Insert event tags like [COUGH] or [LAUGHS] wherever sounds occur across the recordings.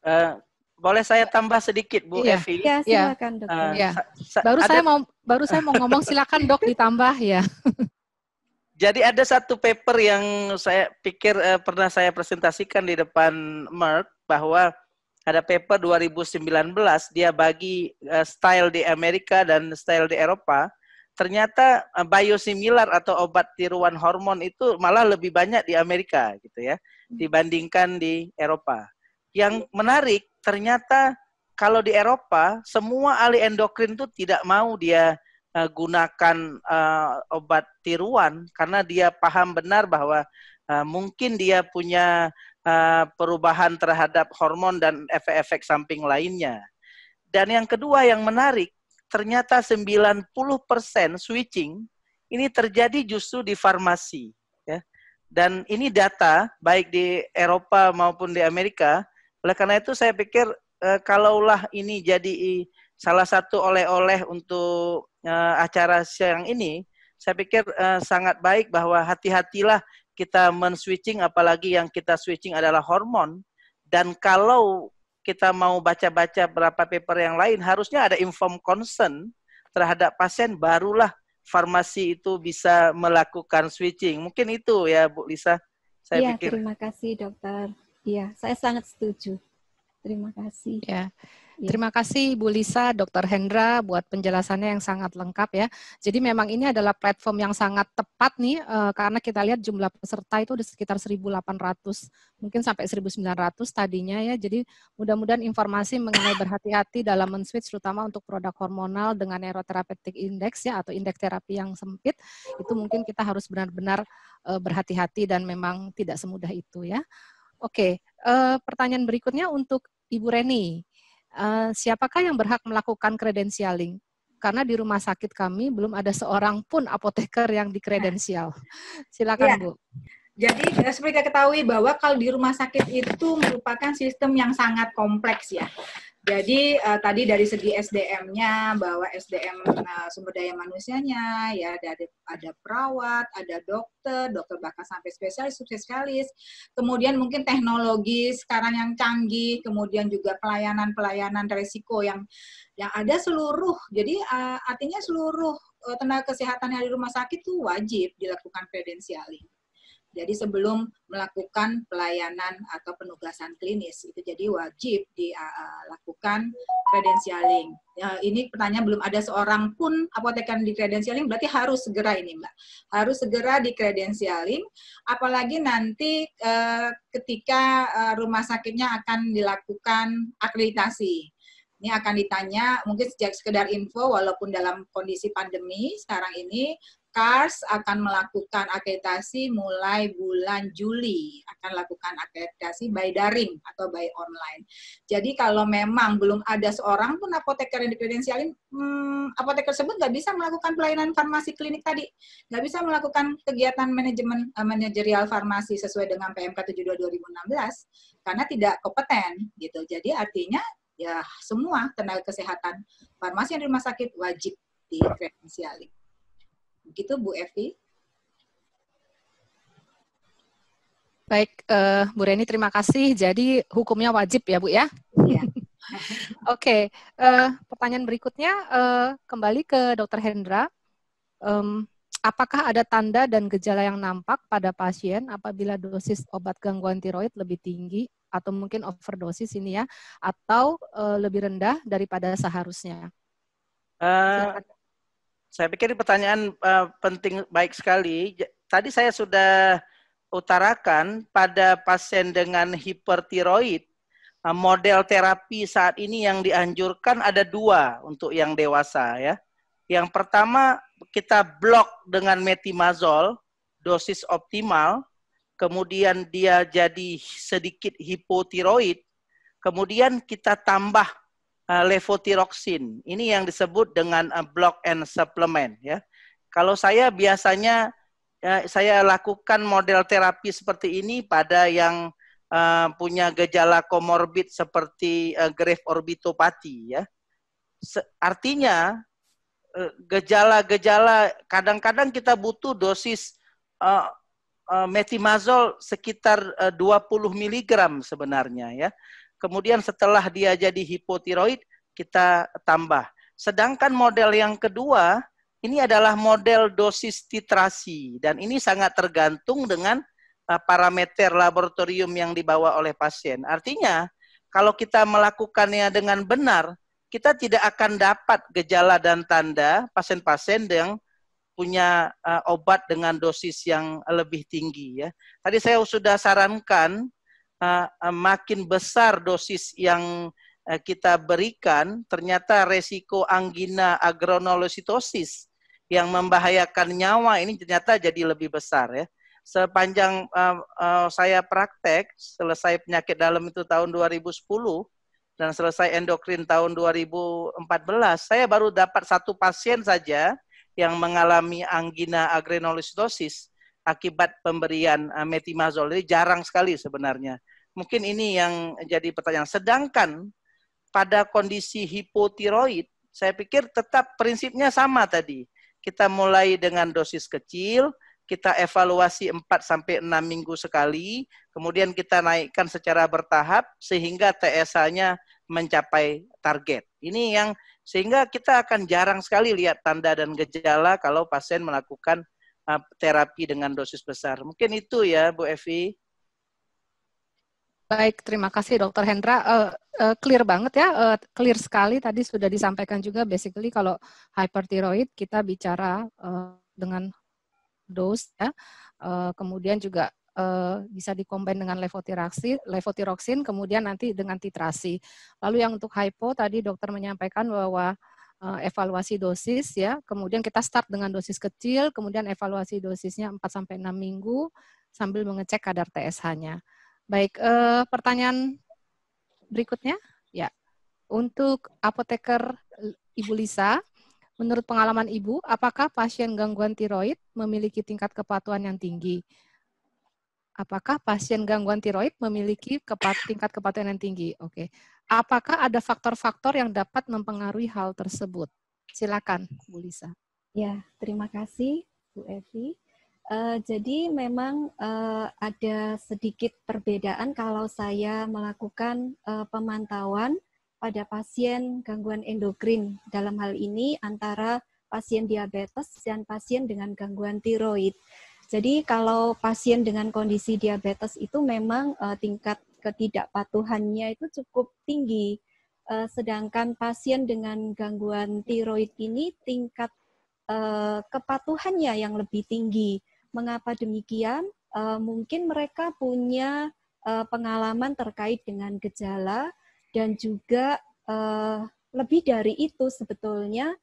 Uh, boleh saya tambah sedikit Bu iya. Evi? Ya, iya, silakan Dok. Uh, iya. Baru saya mau baru saya mau ngomong silakan Dok ditambah ya. [LAUGHS] Jadi ada satu paper yang saya pikir uh, pernah saya presentasikan di depan Merck bahwa ada paper 2019 dia bagi uh, style di Amerika dan style di Eropa. Ternyata uh, biosimilar atau obat tiruan hormon itu malah lebih banyak di Amerika gitu ya hmm. dibandingkan di Eropa yang menarik ternyata kalau di Eropa semua ahli endokrin itu tidak mau dia eh, gunakan uh, obat tiruan karena dia paham benar bahwa uh, mungkin dia punya uh, perubahan terhadap hormon dan efek-efek samping lainnya. Dan yang kedua yang menarik, ternyata 90% switching ini terjadi justru di farmasi. Ya. Dan ini data baik di Eropa maupun di Amerika, oleh karena itu saya pikir uh, kalaulah ini jadi salah satu oleh-oleh untuk uh, acara siang ini, saya pikir uh, sangat baik bahwa hati-hatilah kita men-switching apalagi yang kita switching adalah hormon dan kalau kita mau baca-baca berapa paper yang lain harusnya ada inform concern terhadap pasien barulah farmasi itu bisa melakukan switching. Mungkin itu ya Bu Lisa. Saya ya, pikir. terima kasih dokter. Iya, saya sangat setuju. Terima kasih. Ya. Iya. Terima kasih Bu Lisa, Dr. Hendra buat penjelasannya yang sangat lengkap ya. Jadi memang ini adalah platform yang sangat tepat nih eh, karena kita lihat jumlah peserta itu di sekitar 1.800 mungkin sampai 1.900 tadinya ya. Jadi mudah-mudahan informasi mengenai berhati-hati dalam men-switch terutama untuk produk hormonal dengan aeroterapeutic index ya atau indeks terapi yang sempit itu mungkin kita harus benar-benar eh, berhati-hati dan memang tidak semudah itu ya. Oke, uh, pertanyaan berikutnya untuk Ibu Reni. Uh, siapakah yang berhak melakukan kredensialing? Karena di rumah sakit kami belum ada seorang pun apoteker yang dikredensial. [LAUGHS] Silakan ya. Bu. Jadi eh, seperti kita ketahui bahwa kalau di rumah sakit itu merupakan sistem yang sangat kompleks ya. Jadi uh, tadi dari segi SDM-nya bahwa SDM uh, eh, sumber daya manusianya ya dari ada perawat, ada dokter, dokter bahkan sampai spesialis, subspesialis. Kemudian mungkin teknologi sekarang yang canggih, kemudian juga pelayanan-pelayanan resiko yang yang ada seluruh. Jadi uh, artinya seluruh uh, tenaga kesehatan yang di rumah sakit itu wajib dilakukan kredensialing. Jadi sebelum melakukan pelayanan atau penugasan klinis itu jadi wajib dilakukan kredensialing. Ya, ini pertanyaan belum ada seorang pun apotekan di kredensialing berarti harus segera ini Mbak. Harus segera di kredensialing apalagi nanti e, ketika e, rumah sakitnya akan dilakukan akreditasi ini akan ditanya mungkin sejak sekedar info walaupun dalam kondisi pandemi sekarang ini CARS akan melakukan akreditasi mulai bulan Juli. Akan lakukan akreditasi by daring atau by online. Jadi kalau memang belum ada seorang pun apoteker yang dikredensialin, hmm, apoteker tersebut nggak bisa melakukan pelayanan farmasi klinik tadi. Nggak bisa melakukan kegiatan manajemen uh, manajerial farmasi sesuai dengan PMK 72 2016 karena tidak kompeten gitu. Jadi artinya ya semua tenaga kesehatan farmasi yang di rumah sakit wajib dikredensialin. Begitu Bu Evi. Baik, uh, Bu Reni terima kasih. Jadi hukumnya wajib ya Bu ya? Iya. [LAUGHS] Oke, okay. uh, eh, pertanyaan berikutnya uh, kembali ke Dr Hendra. Um, apakah ada tanda dan gejala yang nampak pada pasien apabila dosis obat gangguan tiroid lebih tinggi atau mungkin overdosis ini ya, atau lebih rendah daripada seharusnya? Uh, saya pikir ini pertanyaan uh, penting baik sekali. Tadi saya sudah utarakan pada pasien dengan hipertiroid uh, model terapi saat ini yang dianjurkan ada dua untuk yang dewasa ya. Yang pertama kita blok dengan metimazol dosis optimal, kemudian dia jadi sedikit hipotiroid, kemudian kita tambah uh, Ini yang disebut dengan eh, block and supplement ya. Kalau saya biasanya eh, saya lakukan model terapi seperti ini pada yang punya gejala komorbid seperti grave orbitopati ya. artinya gejala-gejala kadang-kadang kita butuh dosis metimazol sekitar 20 mg sebenarnya ya. Kemudian setelah dia jadi hipotiroid, kita tambah. Sedangkan model yang kedua, ini adalah model dosis titrasi. Dan ini sangat tergantung dengan eh, parameter laboratorium yang dibawa oleh pasien. Artinya, kalau kita melakukannya dengan benar, kita tidak akan dapat gejala dan tanda pasien-pasien yang punya eh, obat dengan dosis yang lebih tinggi ya. Tadi saya sudah sarankan makin besar dosis yang eh, kita berikan, ternyata resiko angina agronolositosis yang membahayakan nyawa ini ternyata jadi lebih besar ya. Sepanjang uh, uh, saya praktek, selesai penyakit dalam itu tahun 2010 dan selesai endokrin tahun 2014, saya baru dapat satu pasien saja yang mengalami angina agronolositosis akibat pemberian eh, metimazol. ini jarang sekali sebenarnya. Mungkin ini yang jadi pertanyaan. Sedangkan pada kondisi hipotiroid, saya pikir tetap prinsipnya sama tadi. Kita mulai dengan dosis kecil, kita evaluasi 4 sampai 6 minggu sekali, kemudian kita naikkan secara bertahap sehingga TSH-nya mencapai target. Ini yang sehingga kita akan jarang sekali lihat tanda dan gejala kalau pasien melakukan terapi dengan dosis besar. Mungkin itu ya Bu Evi. Baik, terima kasih Dokter Hendra. Uh, uh, clear banget ya, uh, clear sekali tadi sudah disampaikan juga. Basically kalau hyperthyroid kita bicara uh, dengan dos ya, uh, kemudian juga uh, bisa dikombin dengan levotiroksin, levotiroksin, kemudian nanti dengan titrasi. Lalu yang untuk hypo tadi dokter menyampaikan bahwa Eh, evaluasi dosis ya. Kemudian kita start dengan dosis kecil, kemudian evaluasi dosisnya 4 sampai enam minggu sambil mengecek kadar TSH-nya. Baik, eh, pertanyaan berikutnya ya. Untuk apoteker eh, Ibu Lisa, menurut pengalaman Ibu, apakah pasien gangguan tiroid memiliki tingkat kepatuhan yang tinggi? Apakah pasien gangguan tiroid memiliki kepat, tingkat kepatuhan yang tinggi? Oke. Okay. Apakah ada faktor-faktor yang dapat mempengaruhi hal tersebut? Silakan, Bu Lisa. Ya, terima kasih Bu Evi. Uh, jadi memang uh, ada sedikit perbedaan kalau saya melakukan uh, pemantauan pada pasien gangguan endokrin dalam hal ini antara pasien diabetes dan pasien dengan gangguan tiroid. Jadi kalau pasien dengan kondisi diabetes itu memang uh, tingkat ketidakpatuhannya itu cukup tinggi. Uh, sedangkan pasien dengan gangguan tiroid ini tingkat uh, kepatuhannya yang lebih tinggi. Mengapa demikian? Uh, mungkin mereka punya uh, pengalaman terkait dengan gejala dan juga uh, lebih dari itu sebetulnya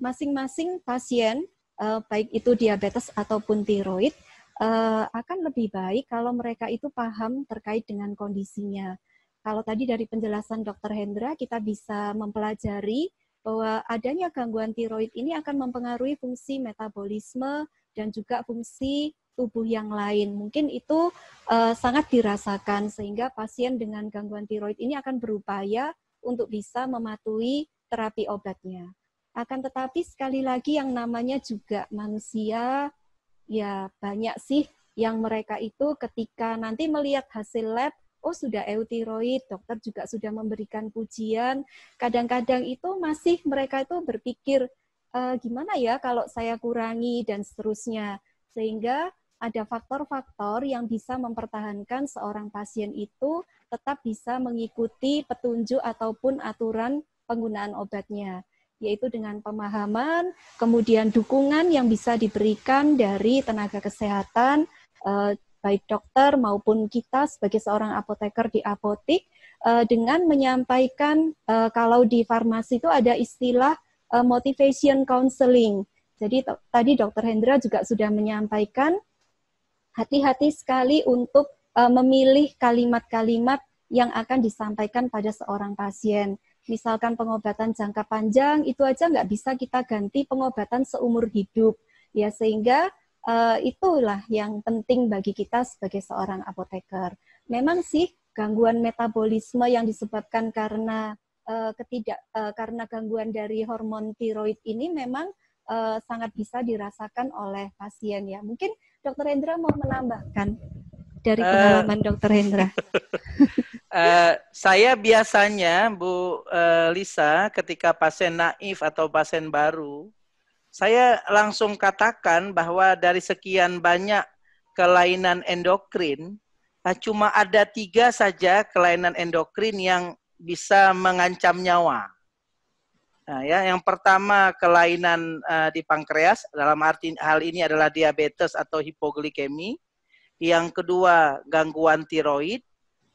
masing-masing uh, masing -masing pasien Eh, baik itu diabetes ataupun tiroid eh, akan lebih baik kalau mereka itu paham terkait dengan kondisinya. Kalau tadi dari penjelasan Dr. Hendra kita bisa mempelajari bahwa adanya gangguan tiroid ini akan mempengaruhi fungsi metabolisme dan juga fungsi tubuh yang lain. Mungkin itu uh, sangat dirasakan sehingga pasien dengan gangguan tiroid ini akan berupaya untuk bisa mematuhi terapi obatnya. Akan tetapi sekali lagi yang namanya juga manusia, ya banyak sih yang mereka itu ketika nanti melihat hasil lab, oh sudah eutiroid, dokter juga sudah memberikan pujian. Kadang-kadang itu masih mereka itu berpikir, e, gimana ya kalau saya kurangi dan seterusnya. Sehingga ada faktor-faktor yang bisa mempertahankan seorang pasien itu tetap bisa mengikuti petunjuk ataupun aturan penggunaan obatnya yaitu dengan pemahaman, kemudian dukungan yang bisa diberikan dari tenaga kesehatan, eh, baik dokter maupun kita sebagai seorang apoteker di apotik, eh, dengan menyampaikan eh, kalau di farmasi itu ada istilah motivation counseling. Jadi tadi dokter Hendra juga sudah menyampaikan hati-hati sekali untuk memilih kalimat-kalimat yang akan disampaikan pada seorang pasien misalkan pengobatan jangka panjang itu aja nggak bisa kita ganti pengobatan seumur hidup ya sehingga uh, itulah yang penting bagi kita sebagai seorang apoteker memang sih gangguan metabolisme yang disebabkan karena uh, ketidak uh, karena gangguan dari hormon tiroid ini memang uh, sangat bisa dirasakan oleh pasien ya mungkin dokter Hendra mau menambahkan dari pengalaman uh. dokter Hendra [LAUGHS] Eh, saya biasanya Bu uh, Lisa ketika pasien naif atau pasien baru, saya langsung katakan bahwa dari sekian banyak kelainan endokrin, nah cuma ada tiga saja kelainan endokrin yang bisa mengancam nyawa. Nah, ya, yang pertama kelainan uh, di pankreas dalam arti hal ini adalah diabetes atau hipoglikemi. Yang kedua gangguan tiroid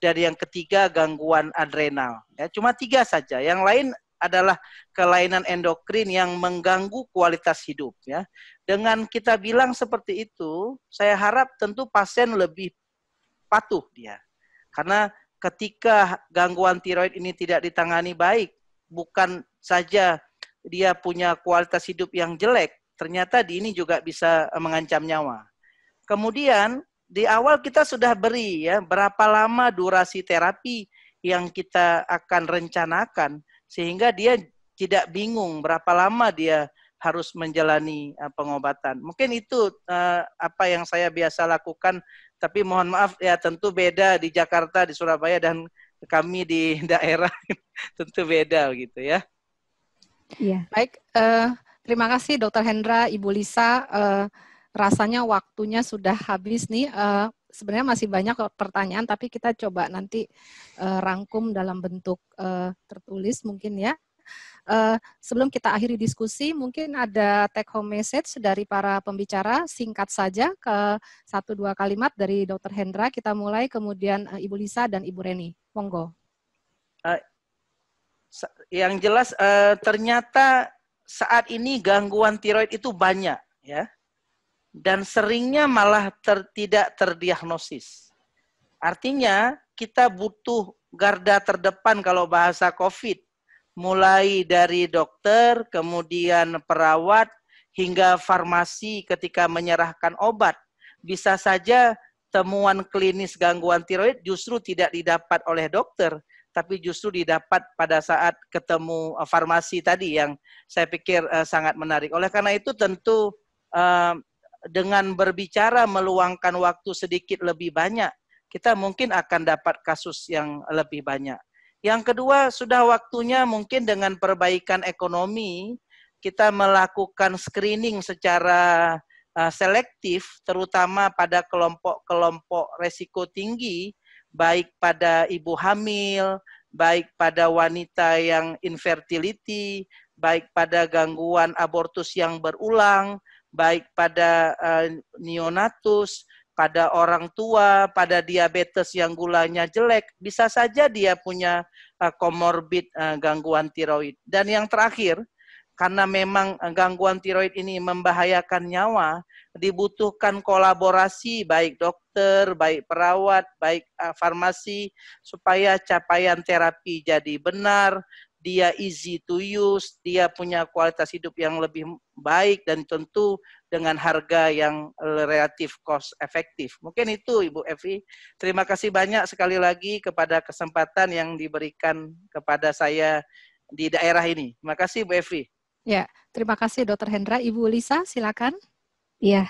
dari yang ketiga gangguan adrenal. Ya, cuma tiga saja. Yang lain adalah kelainan endokrin yang mengganggu kualitas hidup. Ya, dengan kita bilang seperti itu, saya harap tentu pasien lebih patuh dia, karena ketika gangguan tiroid ini tidak ditangani baik, bukan saja dia punya kualitas hidup yang jelek, ternyata di ini juga bisa eh, mengancam nyawa. Kemudian di awal kita sudah beri ya berapa lama durasi terapi yang kita akan rencanakan sehingga dia tidak bingung berapa lama dia harus menjalani eh, pengobatan. Mungkin itu eh, apa yang saya biasa lakukan tapi mohon maaf ya tentu beda di Jakarta, di Surabaya dan kami di [LAUGHS] daerah [LAUGHS] tentu beda gitu ya. Iya. Baik, uh, terima kasih Dr. Hendra, Ibu Lisa uh, rasanya waktunya sudah habis nih. Uh, sebenarnya masih banyak pertanyaan, tapi kita coba nanti uh, rangkum dalam bentuk uh, tertulis mungkin ya. Uh, sebelum kita akhiri diskusi, mungkin ada take home message dari para pembicara, singkat saja ke satu dua kalimat dari Dr. Hendra. Kita mulai kemudian uh, Ibu Lisa dan Ibu Reni. Monggo. Uh, yang jelas uh, ternyata saat ini gangguan tiroid itu banyak ya dan seringnya malah ter, tidak terdiagnosis. Artinya kita butuh garda terdepan kalau bahasa COVID, mulai dari dokter, kemudian perawat, hingga farmasi ketika menyerahkan obat. Bisa saja temuan klinis gangguan tiroid justru tidak didapat oleh dokter, tapi justru didapat pada saat ketemu eh, farmasi tadi yang saya pikir eh, sangat menarik. Oleh karena itu tentu eh, dengan berbicara meluangkan waktu sedikit lebih banyak, kita mungkin akan dapat kasus yang lebih banyak. Yang kedua, sudah waktunya mungkin dengan perbaikan ekonomi, kita melakukan screening secara eh, selektif, terutama pada kelompok-kelompok resiko tinggi, baik pada ibu hamil, baik pada wanita yang infertility, baik pada gangguan abortus yang berulang, baik pada uh, neonatus, pada orang tua, pada diabetes yang gulanya jelek, bisa saja dia punya eh, komorbid uh, gangguan tiroid. Dan yang terakhir, karena memang gangguan tiroid ini membahayakan nyawa, dibutuhkan kolaborasi baik dokter, baik perawat, baik farmasi supaya capaian terapi jadi benar, dia easy to use, dia punya kualitas hidup yang lebih baik dan tentu dengan harga yang eh, relatif cost efektif. Mungkin itu Ibu Evi. Terima kasih banyak sekali lagi kepada kesempatan yang diberikan kepada saya di daerah ini. Terima kasih Bu Evi. Ya, terima kasih Dokter Hendra. Ibu Lisa, silakan. Iya,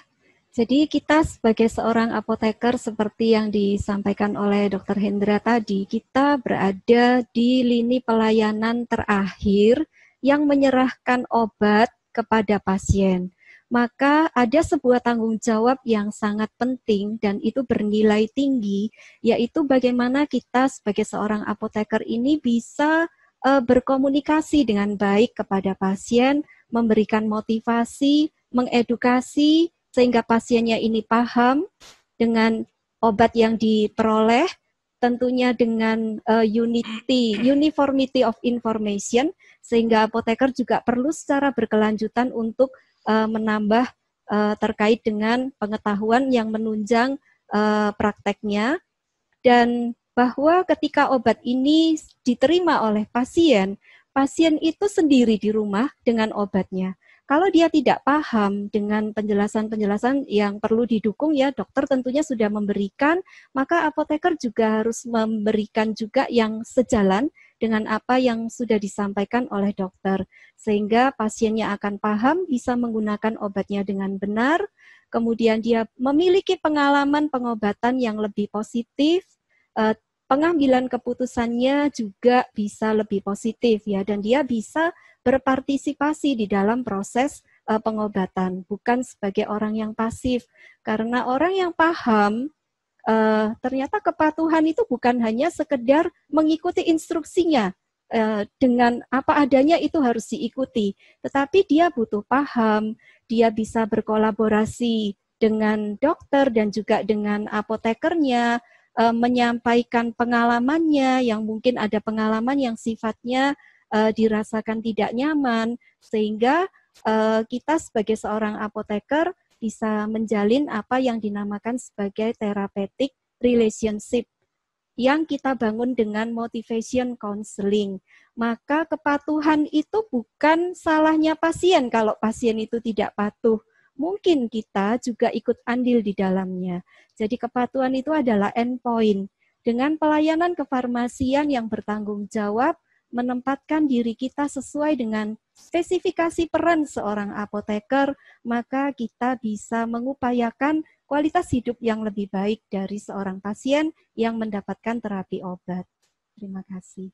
jadi kita sebagai seorang apoteker seperti yang disampaikan oleh Dr. Hendra tadi, kita berada di lini pelayanan terakhir yang menyerahkan obat kepada pasien. Maka ada sebuah tanggung jawab yang sangat penting dan itu bernilai tinggi, yaitu bagaimana kita sebagai seorang apoteker ini bisa e, berkomunikasi dengan baik kepada pasien, memberikan motivasi, mengedukasi, sehingga pasiennya ini paham dengan obat yang diperoleh tentunya dengan uh, unity uniformity of information sehingga apoteker juga perlu secara berkelanjutan untuk uh, menambah uh, terkait dengan pengetahuan yang menunjang uh, prakteknya dan bahwa ketika obat ini diterima oleh pasien pasien itu sendiri di rumah dengan obatnya kalau dia tidak paham dengan penjelasan-penjelasan yang perlu didukung ya dokter tentunya sudah memberikan, maka apoteker juga harus memberikan juga yang sejalan dengan apa yang sudah disampaikan oleh dokter sehingga pasiennya akan paham bisa menggunakan obatnya dengan benar, kemudian dia memiliki pengalaman pengobatan yang lebih positif eh, pengambilan keputusannya juga bisa lebih positif ya dan dia bisa berpartisipasi di dalam proses uh, pengobatan, bukan sebagai orang yang pasif. Karena orang yang paham uh, ternyata kepatuhan itu bukan hanya sekedar mengikuti instruksinya uh, dengan apa adanya itu harus diikuti, tetapi dia butuh paham, dia bisa berkolaborasi dengan dokter dan juga dengan apotekernya, menyampaikan pengalamannya yang mungkin ada pengalaman yang sifatnya uh, dirasakan tidak nyaman sehingga uh, kita sebagai seorang apoteker bisa menjalin apa yang dinamakan sebagai therapeutic relationship yang kita bangun dengan motivation counseling. Maka kepatuhan itu bukan salahnya pasien kalau pasien itu tidak patuh. Mungkin kita juga ikut andil di dalamnya. Jadi kepatuhan itu adalah endpoint. Dengan pelayanan kefarmasian yang bertanggung jawab, menempatkan diri kita sesuai dengan spesifikasi peran seorang apoteker, maka kita bisa mengupayakan kualitas hidup yang lebih baik dari seorang pasien yang mendapatkan terapi obat. Terima kasih.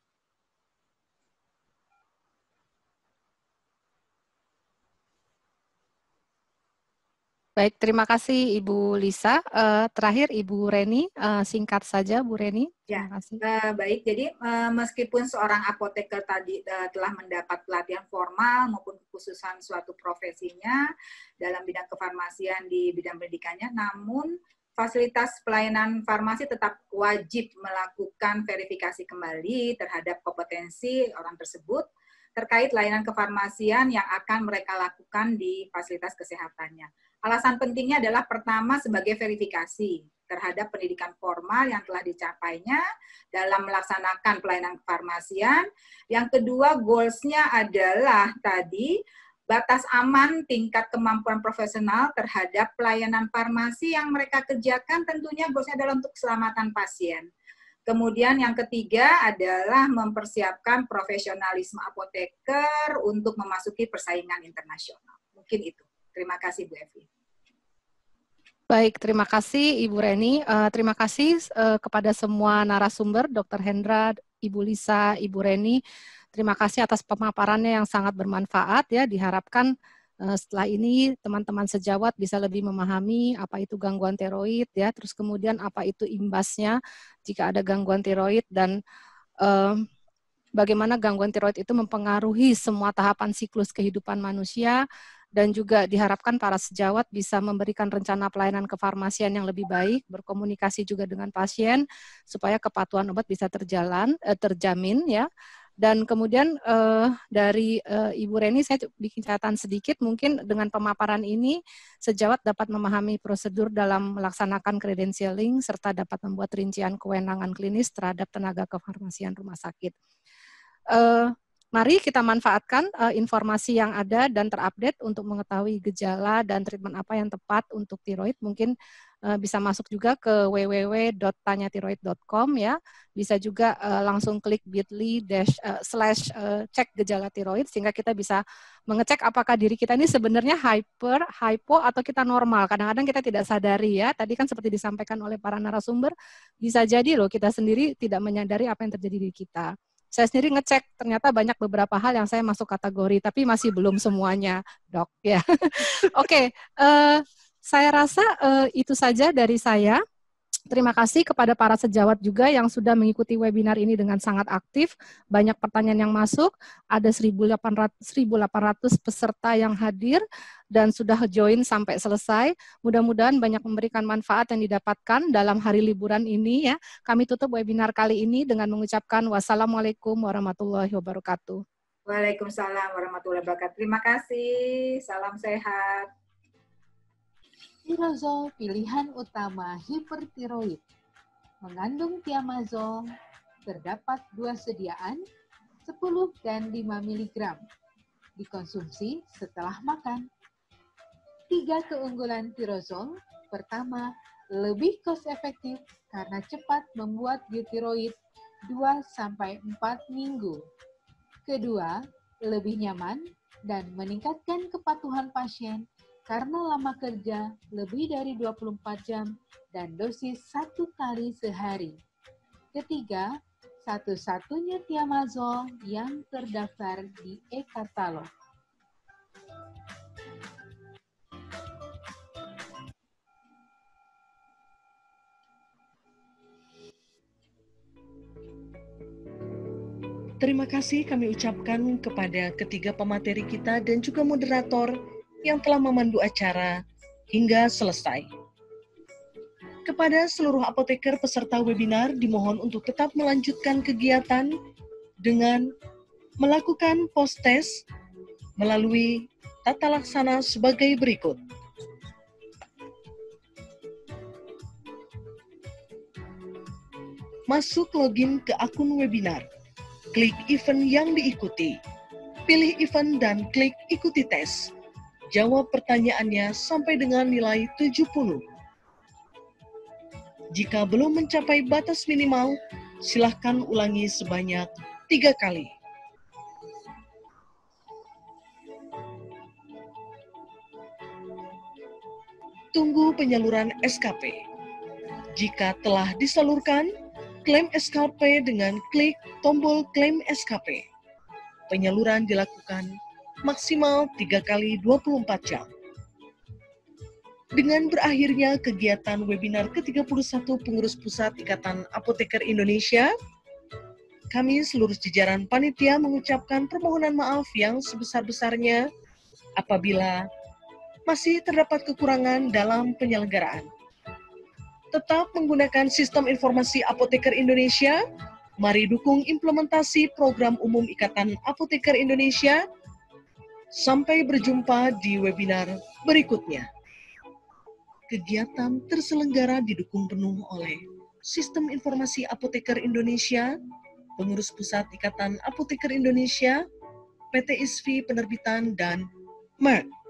Baik, terima kasih Ibu Lisa. Uh, terakhir Ibu Reni, uh, singkat saja Bu Reni. ya, kasih. Uh, baik, jadi uh, meskipun seorang apoteker tadi uh, telah mendapat pelatihan formal maupun khususan suatu profesinya dalam bidang kefarmasian di bidang pendidikannya, namun fasilitas pelayanan farmasi tetap wajib melakukan verifikasi kembali terhadap kompetensi orang tersebut terkait layanan kefarmasian yang akan mereka lakukan di fasilitas kesehatannya Alasan pentingnya adalah pertama sebagai verifikasi terhadap pendidikan formal yang telah dicapainya dalam melaksanakan pelayanan kefarmasian. Yang kedua, goals-nya adalah tadi batas aman tingkat kemampuan profesional terhadap pelayanan farmasi yang mereka kerjakan tentunya goals-nya adalah untuk keselamatan pasien. Kemudian yang ketiga adalah mempersiapkan profesionalisme apoteker untuk memasuki persaingan internasional. Mungkin itu. Terima kasih Bu Evi. Baik, terima kasih Ibu Reni. Uh, terima kasih uh, kepada semua narasumber, Dr. Hendra, Ibu Lisa, Ibu Reni. Terima kasih atas pemaparannya yang sangat bermanfaat ya. Diharapkan uh, setelah ini teman-teman sejawat bisa lebih memahami apa itu gangguan tiroid ya, terus kemudian apa itu imbasnya jika ada gangguan tiroid dan uh, bagaimana gangguan tiroid itu mempengaruhi semua tahapan siklus kehidupan manusia dan juga diharapkan para sejawat bisa memberikan rencana pelayanan kefarmasian yang lebih baik, berkomunikasi juga dengan pasien supaya kepatuhan obat bisa terjalan eh, terjamin ya. Dan kemudian eh, dari eh, Ibu Reni saya bikin catatan sedikit mungkin dengan pemaparan ini sejawat dapat memahami prosedur dalam melaksanakan credentialing serta dapat membuat rincian kewenangan klinis terhadap tenaga kefarmasian rumah sakit. Eh, Mari kita manfaatkan uh, informasi yang ada dan terupdate untuk mengetahui gejala dan treatment apa yang tepat untuk tiroid. Mungkin uh, bisa masuk juga ke www.tanyatiroid.com ya. Bisa juga uh, langsung klik bit.ly uh, slash uh, cek gejala tiroid sehingga kita bisa mengecek apakah diri kita ini sebenarnya hyper, hypo atau kita normal. Kadang-kadang kita tidak sadari ya. Tadi kan seperti disampaikan oleh para narasumber, bisa jadi loh kita sendiri tidak menyadari apa yang terjadi di kita saya sendiri ngecek ternyata banyak beberapa hal yang saya masuk kategori tapi masih belum semuanya dok ya [LAUGHS] oke okay, uh, eh, saya rasa uh, itu saja dari saya Terima kasih kepada para sejawat juga yang sudah mengikuti webinar ini dengan sangat aktif. Banyak pertanyaan yang masuk, ada 1.800, peserta yang hadir dan sudah join sampai selesai. Mudah-mudahan banyak memberikan manfaat yang didapatkan dalam hari liburan ini ya. Kami tutup webinar kali ini dengan mengucapkan wassalamualaikum warahmatullahi wabarakatuh. Waalaikumsalam warahmatullahi wabarakatuh. Terima kasih. Salam sehat. Tirozol pilihan utama hipertiroid. Mengandung tiamazol, terdapat dua sediaan, 10 dan 5 mg. Dikonsumsi setelah makan. Tiga keunggulan tirozol. Pertama, lebih cost efektif karena cepat membuat butiroid 2-4 minggu. Kedua, lebih nyaman dan meningkatkan kepatuhan pasien karena lama kerja lebih dari 24 jam dan dosis satu kali sehari. Ketiga, satu-satunya tiamazol yang terdaftar di e-katalog. Terima kasih kami ucapkan kepada ketiga pemateri kita dan juga moderator yang telah memandu acara hingga selesai. Kepada seluruh apoteker peserta webinar dimohon untuk tetap melanjutkan kegiatan dengan melakukan post test melalui tata laksana sebagai berikut. Masuk login ke akun webinar. Klik event yang diikuti. Pilih event dan klik ikuti tes jawab pertanyaannya sampai dengan nilai 70. Jika belum mencapai batas minimal, silahkan ulangi sebanyak tiga kali. Tunggu penyaluran SKP. Jika telah disalurkan, klaim SKP dengan klik tombol klaim SKP. Penyaluran dilakukan maksimal 3 kali 24 jam. Dengan berakhirnya kegiatan webinar ke-31 Pengurus Pusat Ikatan Apoteker Indonesia, kami seluruh jajaran panitia mengucapkan permohonan maaf yang sebesar-besarnya apabila masih terdapat kekurangan dalam penyelenggaraan. Tetap menggunakan sistem informasi Apoteker Indonesia, mari dukung implementasi program umum Ikatan Apoteker Indonesia Sampai berjumpa di webinar berikutnya. Kegiatan terselenggara didukung penuh oleh Sistem Informasi Apoteker Indonesia, Pengurus Pusat Ikatan Apoteker Indonesia, PT ISVI Penerbitan, dan Merck.